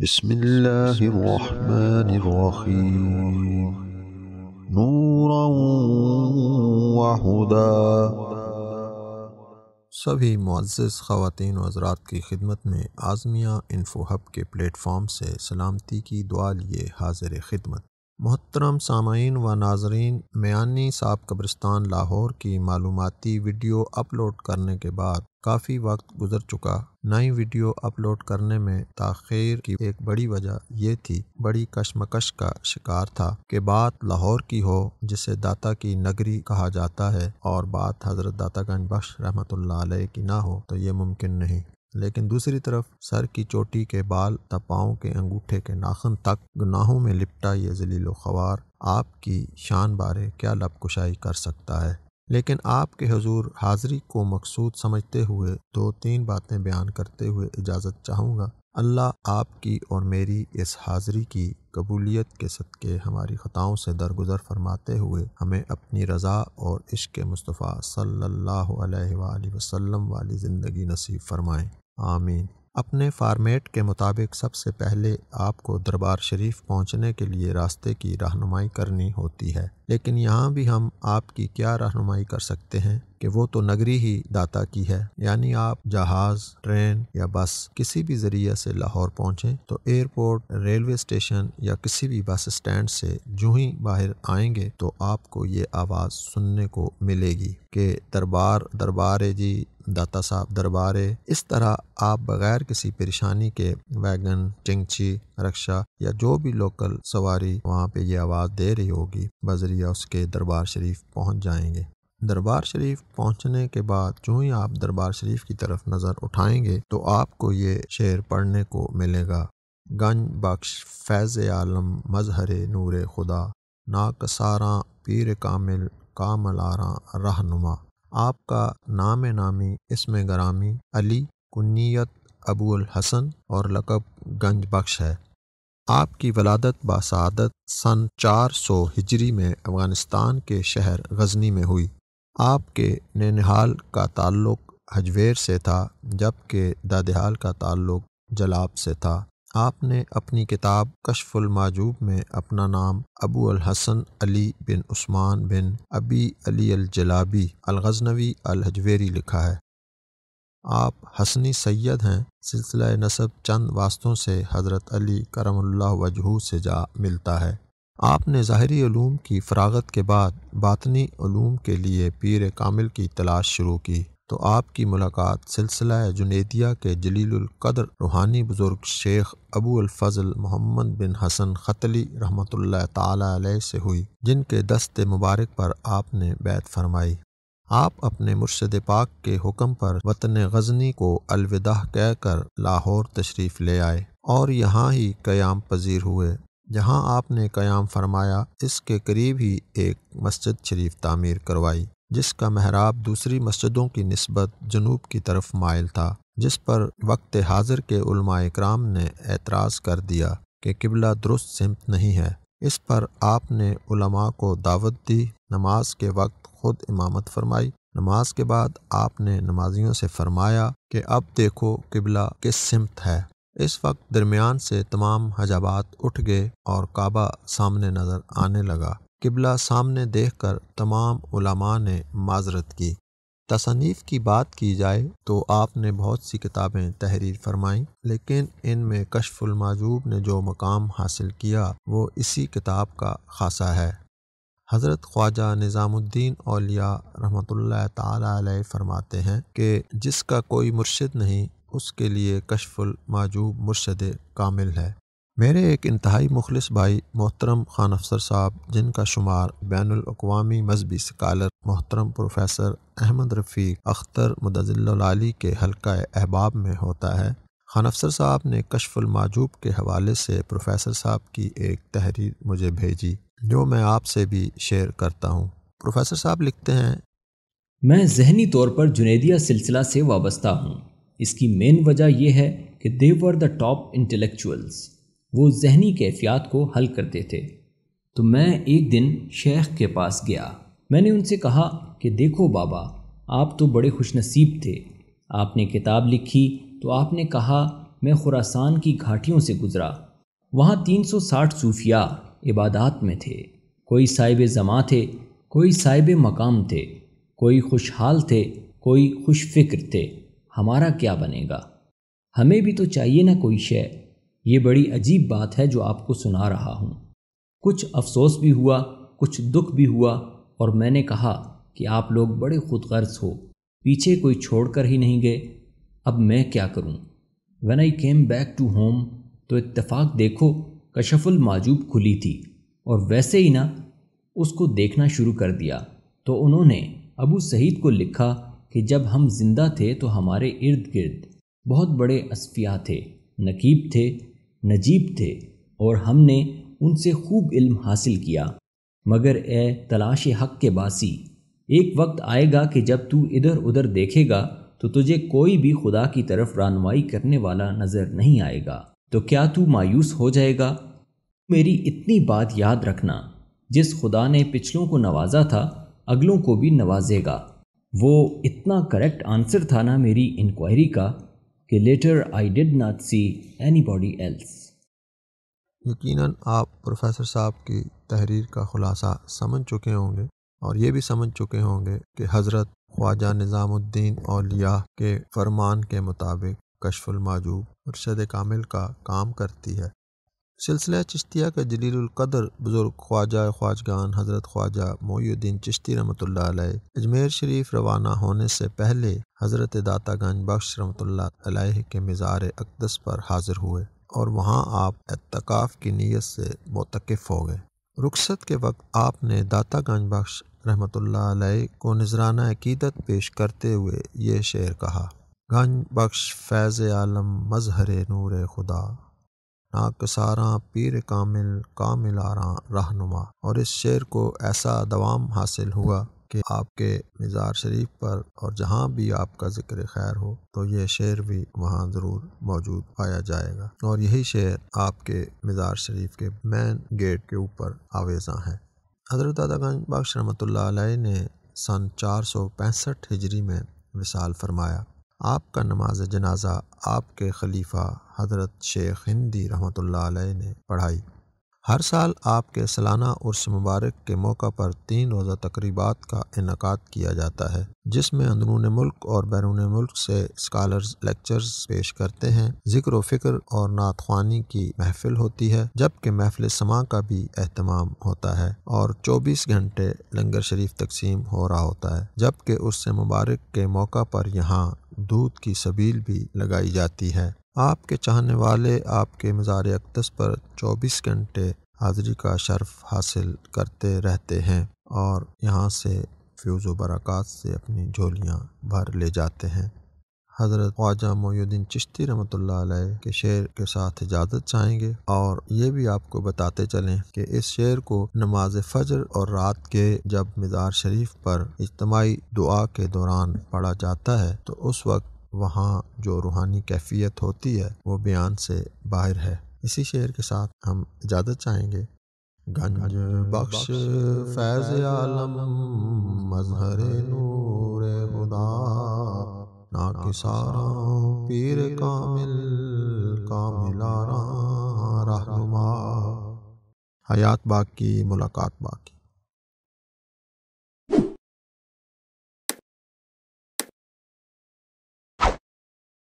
بسم الله الرحمن الرحيم نورا وهدى सभी मुआज़ ख़वान हजरात की खिदमत में आज़मिया इन्फो हब के प्लेटफॉर्म से सलामती की दुआ लिए हाजिर खिदमत मोहतरम सामीन व नाजरीन मियानी साहब कब्रिस्तान लाहौर की मालूमती वीडियो अपलोड करने के बाद काफ़ी वक्त गुजर चुका नई वीडियो अपलोड करने में तखिर की एक बड़ी वजह यह थी बड़ी कशमकश का शिकार था कि बात लाहौर की हो जिसे दाता की नगरी कहा जाता है और बात हज़रत दातागंज बख्श रहमत की ना हो तो ये मुमकिन नहीं लेकिन दूसरी तरफ सर की चोटी के बाल तपाओं के अंगूठे के नाखन तक गुनाहों में लिपटा ये जलीलो खवार आपकी शान बारे क्या लपकुशाई कर सकता है लेकिन आपके हजूर हाजिरी को मकसूद समझते हुए दो तीन बातें बयान करते हुए इजाज़त चाहूँगा अल्लाह आपकी और मेरी इस हाजिरी की कबूलियत के सदक़े हमारी ख़ताओं से दरगुजर फरमाते हुए हमें अपनी रज़ा और इश्क मुस्तफ़ा सल्लल्लाहु अलैहि वसल्लम वाली ज़िंदगी नसीब फरमाएं आमीन अपने फार्मेट के मुताबिक सबसे पहले आपको दरबार शरीफ पहुंचने के लिए रास्ते की रहनुमाई करनी होती है लेकिन यहाँ भी हम आपकी क्या रहनुमाई कर सकते हैं कि वो तो नगरी ही दाता की है यानी आप जहाज़ ट्रेन या बस किसी भी ज़रिए से लाहौर पहुँचें तो एयरपोर्ट रेलवे स्टेशन या किसी भी बस स्टैंड से जू ही बाहर आएंगे तो आपको ये आवाज़ सुनने को मिलेगी कि दरबार दरबार जी दाता साहब दरबार इस तरह आप बगैर किसी परेशानी के वैगन चिंगची रक्षा या जो भी लोकल सवारी वहाँ पे ये आवाज़ दे रही होगी बजरिया उसके दरबार शरीफ पहुँच जाएंगे दरबार शरीफ पहुंचने के बाद जो ही आप दरबार शरीफ की तरफ नज़र उठाएंगे तो आपको ये शेर पढ़ने को मिलेगा गंज बख्श फैज़ आलम मजहर नूर खुदा नाकसारा पीर कामिल कामलारा रहनुमा आपका नाम नामी इसम गरामी अली कुन्नीत अबूल हसन और लकब गंज बख्श है आपकी वलादत बसादत सन 400 हिजरी में अफ़गानिस्तान के शहर गजनी में हुई आपके ननहाल का ताल्लुक़ हजवेर से था जबकि दादहाल का ताल्लुक़ जलाब से था आपने अपनी किताब कशफुल माजूब में अपना नाम अबू अल हसन अली बिन उस्मान बिन अबी अली अल जलाबी अल हजवेरी लिखा है आप हसनी सैयद हैं सिलसिला नसब चंद वास्तों से हज़रत अली करमल्ला वजहू से जा मिलता है आपने ज़ाहरी ूम की फ़रागत के बाद बातनी ूम के लिए पीर कामिल की तलाश शुरू की तो आपकी मुलाकात सिलसिला जुनेदिया के जलीलकदर रूहानी बुज़ुर्ग शेख अबू अलफल मोहम्मद बिन हसन ख़तली रहमत ताली से हुई जिनके दस्त मुबारक पर आपने बैत फरमाई आप अपने मुर्शद पाक के हुक्म पर वतन गजनी को अलविदा कहकर लाहौर तशरीफ़ ले आए और यहाँ ही क़याम पजीर हुए जहाँ आपने क़याम फरमाया इसके करीब ही एक मस्जिद शरीफ तामीर करवाई जिसका महराब दूसरी मस्जिदों की नस्बत जनूब की तरफ मायल था जिस पर वक्त हाजिर के इक्राम ने एतराज़ कर दिया कि किबला दुरुस्त सिमत नहीं है इस पर आपने उलमा को दावत दी नमाज के वक्त खुद इमामत फरमाई नमाज के बाद आपने नमाजियों से फरमाया कि अब देखो किबला किस सिमत है इस वक्त दरमियान से तमाम हजाबात उठ गए और काबा सामने नज़र आने लगा किबला सामने देख कर तमाम उलमा ने माजरत की तसनीफ़ की बात की जाए तो आपने बहुत सी किताबें तहरीर फरमाईं लेकिन इनमें कशफुलमाजूब ने जो मकाम हासिल किया वो इसी किताब का खासा है हज़रत ख्वाजा निज़ामुद्दीन अलिया रहमतुल्लाह ताला फरमाते हैं कि जिसका कोई मुर्शद नहीं उसके लिए कशफुलमाजूब माजूब कामिल है मेरे एक इंतहाई मुखलस भाई मोहतरम खान अफसर साहब जिनका शुमार अवी मजहबी स्कालर मोहतरम प्रोफेसर अहमद रफ़ी अख्तर मदजिल्लाली के हल्का अहबाब में होता है खान अफसर साहब ने कशफुलमाजूब के हवाले से प्रोफेसर साहब की एक तहरीर मुझे भेजी जो मैं आपसे भी शेयर करता हूँ प्रोफेसर साहब लिखते हैं मैं जहनी तौर पर जुनेदिया सिलसिला से वाबस्ता हूँ इसकी मेन वजह यह है कि देवर द टॉप इंटेलेक्चुअल्स वो जहनी कैफियत को हल करते थे तो मैं एक दिन शेख के पास गया मैंने उनसे कहा कि देखो बाबा आप तो बड़े खुश नसीब थे आपने किताब लिखी तो आपने कहा मैं खुरासान की घाटियों से गुज़रा वहाँ 360 सूफिया इबादत में थे कोई साहिब जमा थे कोई साहिब मकाम थे कोई खुशहाल थे कोई खुश फिक्र थे हमारा क्या बनेगा हमें भी तो चाहिए ना कोई शेय ये बड़ी अजीब बात है जो आपको सुना रहा हूँ कुछ अफसोस भी हुआ कुछ दुख भी हुआ और मैंने कहा कि आप लोग बड़े खुदगर्ज हो पीछे कोई छोड़कर ही नहीं गए अब मैं क्या करूं when I came back to home तो इत्तेफाक देखो कशफुल माजूब खुली थी और वैसे ही ना उसको देखना शुरू कर दिया तो उन्होंने अबू सईद को लिखा कि जब हम जिंदा थे तो हमारे इर्द गिर्द बहुत बड़े असफिया थे नकीब थे नजीब थे और हमने उनसे खूब इल्म हासिल किया मगर ए तलाश हक के बासी एक वक्त आएगा कि जब तू इधर उधर देखेगा तो तुझे कोई भी खुदा की तरफ रानवाई करने वाला नज़र नहीं आएगा तो क्या तू मायूस हो जाएगा मेरी इतनी बात याद रखना जिस खुदा ने पिछलों को नवाजा था अगलों को भी नवाजेगा वो इतना करेक्ट आंसर था ना मेरी इंक्वायरी का कि later I did not see anybody else यकीनन आप प्रोफेसर साहब की तहरीर का ख़ुलासा समझ चुके होंगे और ये भी समझ चुके होंगे कि हज़रत ख्वाजा निज़ामुद्दीन औलिया के फरमान के मुताबिक कशफुल माजूब मुर्शद कामिल का काम करती है सिलसिला चश्तिया के जलीलकदर बुज़ुर्ग ख्वाजा ख्वाजगान हज़रत ख्वाजा मोयुद्दीन चश्ती रमत अजमेर शरीफ रवाना होने से पहले हज़रत दाता गंज बख्श रमत के मज़ार अकदस पर हाजिर हुए और वहाँ आप एतकाफ़ की नीयत से मोतकफ़ हो गए रुखसत के वक्त आपने दाता गंज बख्श रहमत को नजराना अकीदत पेश करते हुए ये शेर कहा गंज बख्श फैज़ आलम मजहर नूर खुदा नाकसारा पीर कामिल कामिल रहनुमा और इस शेर को ऐसा दवाम हासिल हुआ कि आपके मज़ार शरीफ पर और जहाँ भी आपका ज़िक्र खैर हो तो यह शेर भी वहाँ ज़रूर मौजूद पाया जाएगा और यही शेर आपके मज़ार शरीफ के मेन गेट के ऊपर आवेजा है हज़रत दादागंज बख्श रमत ने सन चार सौ पैंसठ हिजरी में विशाल फरमाया आपका नमाज जनाजा आपके खलीफा हजरत शेख हिंदी रहमत ने पढ़ाई हर साल आपके सालाना उर्स मुबारक के मौका पर तीन रोज़ा तकरीबा का इनका किया जाता है जिसमें अंदरून मुल्क और बैरून मुल्क से स्कॉलर्स लेक्चर्स पेश करते हैं जिक्र फ़िक्र और नात खानी की महफिल होती है जबकि महफिल समा का भी अहतमाम होता है और 24 घंटे लंगर शरीफ तकसीम हो रहा होता है जबकि उर्स मुबारक के मौका पर यहाँ दूध की सबील भी लगाई जाती है आपके चाहने वाले आपके मज़ार अकदस पर 24 घंटे हाजिरी का शर्फ हासिल करते रहते हैं और यहाँ से फ्यूज़ बरक़ात से अपनी झोलियाँ भर ले जाते हैं हज़रत ख्वाजा मोहुद्दीन चिश्ती रमत के शेर के साथ इजाज़त चाहेंगे और ये भी आपको बताते चलें कि इस शेर को नमाज फजर और रात के जब मज़ार शरीफ पर इज्तमाही दुआ के दौरान पढ़ा जाता है तो उस वक्त वहाँ जो रूहानी कैफियत होती है वो बयान से बाहर है इसी शेर के साथ हम इजाज़त चाहेंगे गंज बख्श फैज़ आलम मजहर नूर खुदा के सारा पीर कामिल कामिलारा रहनुमा हयात बाग की मुलाकात बाकी